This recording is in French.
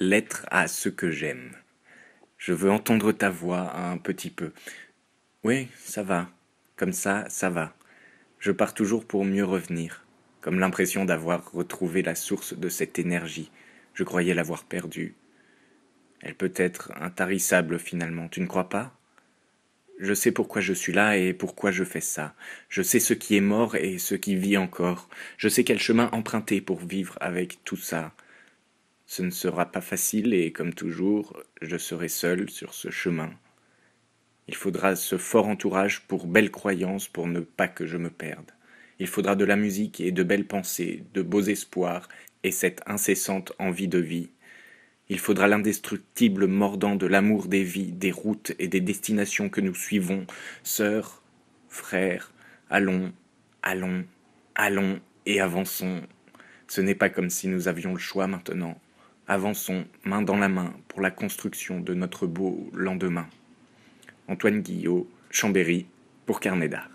L'être à ce que j'aime. Je veux entendre ta voix un petit peu. Oui, ça va. Comme ça, ça va. Je pars toujours pour mieux revenir, comme l'impression d'avoir retrouvé la source de cette énergie. Je croyais l'avoir perdue. Elle peut être intarissable finalement, tu ne crois pas Je sais pourquoi je suis là et pourquoi je fais ça. Je sais ce qui est mort et ce qui vit encore. Je sais quel chemin emprunter pour vivre avec tout ça ce ne sera pas facile et, comme toujours, je serai seul sur ce chemin. Il faudra ce fort entourage pour belles croyances, pour ne pas que je me perde. Il faudra de la musique et de belles pensées, de beaux espoirs et cette incessante envie de vie. Il faudra l'indestructible mordant de l'amour des vies, des routes et des destinations que nous suivons. Sœurs, frères, allons, allons, allons et avançons. Ce n'est pas comme si nous avions le choix maintenant avançons main dans la main pour la construction de notre beau lendemain. Antoine Guillot, Chambéry, pour Carnéda.